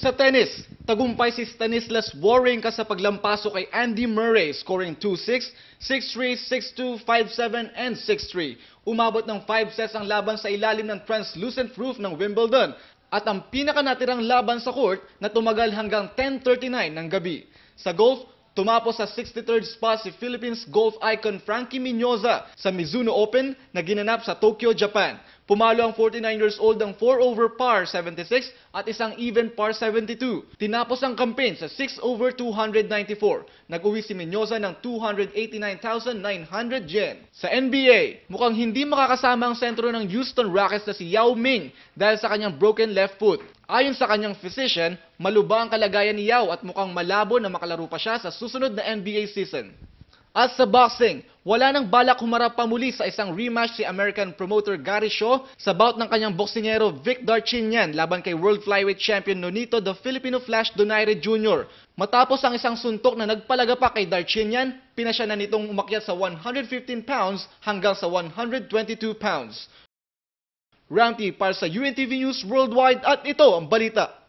Sa tennis, tagumpay si Stanislas Wawrinka sa paglampaso kay Andy Murray, scoring 2-6, 6-3, 6-2, 5-7, and 6-3. Umabot ng 5 sets ang laban sa ilalim ng translucent roof ng Wimbledon at ang pinakanatirang laban sa court na tumagal hanggang 10.39 ng gabi. Sa golf, Tumapos sa 63rd spot si Philippines golf icon Frankie Minyoza sa Mizuno Open na ginanap sa Tokyo, Japan. Pumalo ang 49 years old ng 4 over par 76 at isang even par 72. Tinapos ang campaign sa 6 over 294. Nag-uwi si Mendoza ng 289,900 yen. Sa NBA, mukhang hindi makakasama ang sentro ng Houston Rockets na si Yao Ming dahil sa kanyang broken left foot. Ayon sa kanyang physician, maluba ang kalagayan ni Yao at mukhang malabo na makalaro pa siya sa susunod na NBA season. At sa boxing, wala nang balak humarap pa muli sa isang rematch si American promoter Gary Shaw sa bout ng kanyang boksingero Vic Darchinyan laban kay World Flyweight Champion Nonito the Filipino Flash Donaire Jr. Matapos ang isang suntok na nagpalaga pa kay Darchinyan, pinasya na nitong umakyat sa 115 pounds hanggang sa 122 pounds. Ranty para sa UNTV News Worldwide at ito ang balita.